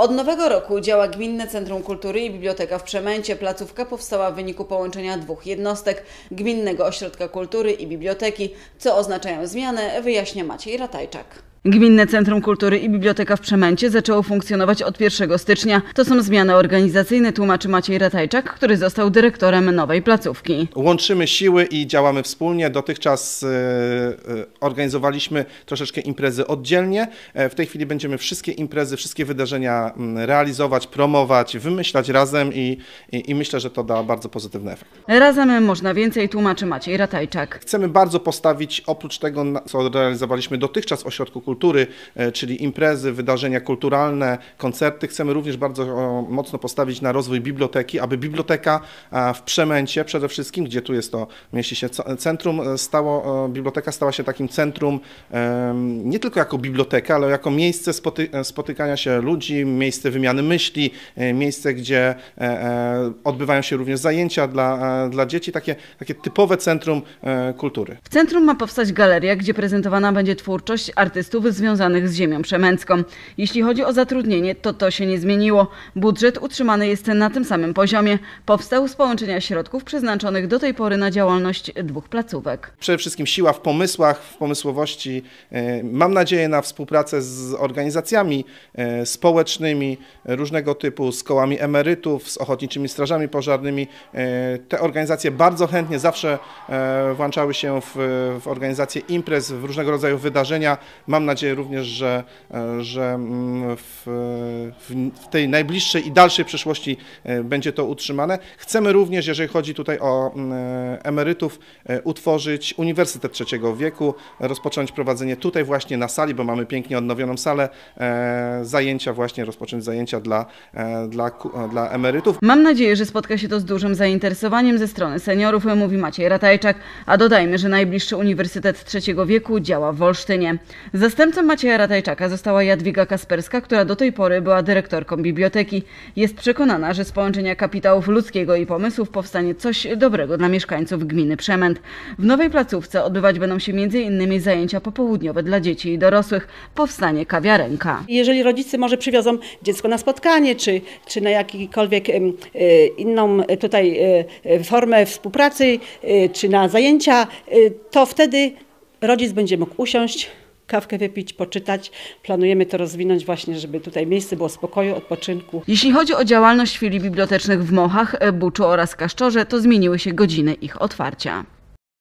Od nowego roku działa Gminne Centrum Kultury i Biblioteka w Przemęcie. Placówka powstała w wyniku połączenia dwóch jednostek Gminnego Ośrodka Kultury i Biblioteki. Co oznaczają zmiany, wyjaśnia Maciej Ratajczak. Gminne Centrum Kultury i Biblioteka w Przemęcie zaczęło funkcjonować od 1 stycznia. To są zmiany organizacyjne, tłumaczy Maciej Ratajczak, który został dyrektorem nowej placówki. Łączymy siły i działamy wspólnie. Dotychczas e, e, organizowaliśmy troszeczkę imprezy oddzielnie. E, w tej chwili będziemy wszystkie imprezy, wszystkie wydarzenia mm, realizować, promować, wymyślać razem i, i, i myślę, że to da bardzo pozytywny efekt. Razem można więcej, tłumaczy Maciej Ratajczak. Chcemy bardzo postawić oprócz tego, co realizowaliśmy dotychczas ośrodku kultury, kultury, e, czyli imprezy, wydarzenia kulturalne, koncerty. Chcemy również bardzo mocno postawić na rozwój biblioteki, aby biblioteka w Przemęcie przede wszystkim, gdzie tu jest to, mieści się centrum, e, stało, biblioteka stała się takim centrum nie tylko jako biblioteka, ale jako miejsce spoty e, spotykania się ludzi, miejsce wymiany myśli, miejsce, gdzie odbywają się również zajęcia dla, dla dzieci, takie, takie typowe centrum kultury. W centrum ma powstać galeria, gdzie prezentowana będzie twórczość artystów kosztów związanych z ziemią przemęcką. Jeśli chodzi o zatrudnienie, to to się nie zmieniło. Budżet utrzymany jest na tym samym poziomie. Powstał z połączenia środków przeznaczonych do tej pory na działalność dwóch placówek. Przede wszystkim siła w pomysłach, w pomysłowości. E, mam nadzieję na współpracę z organizacjami e, społecznymi e, różnego typu, z kołami emerytów, z ochotniczymi strażami pożarnymi. Te organizacje bardzo chętnie zawsze włączały się w, w organizację imprez, w różnego rodzaju wydarzenia. Mam nadzieję również, że, e, że mm, w, w tej najbliższej i dalszej przyszłości e, będzie to utrzymane. Chcemy również, jeżeli chodzi tutaj o mm, e, emerytów, utworzyć Uniwersytet Trzeciego Wieku, rozpocząć prowadzenie tutaj właśnie na sali, bo mamy pięknie odnowioną salę, zajęcia właśnie, rozpocząć zajęcia dla, dla, dla emerytów. Mam nadzieję, że spotka się to z dużym zainteresowaniem ze strony seniorów, mówi Maciej Ratajczak, a dodajmy, że najbliższy Uniwersytet Trzeciego Wieku działa w Olsztynie. Zastępcą Macieja Ratajczaka została Jadwiga Kasperska, która do tej pory była dyrektorką biblioteki. Jest przekonana, że z połączenia kapitałów ludzkiego i pomysłów powstanie coś dobrego dla mieszkańców gminy Przemęt. W nowej placówce odbywać będą się m.in. zajęcia popołudniowe dla dzieci i dorosłych. Powstanie kawiarenka. Jeżeli rodzice może przywiozą dziecko na spotkanie, czy, czy na jakikolwiek e, inną e, tutaj e, formę współpracy, czy na zajęcia, to wtedy rodzic będzie mógł usiąść kawkę wypić, poczytać. Planujemy to rozwinąć właśnie, żeby tutaj miejsce było spokoju, odpoczynku. Jeśli chodzi o działalność filii bibliotecznych w Mochach, e, Buczu oraz Kaszczorze, to zmieniły się godziny ich otwarcia.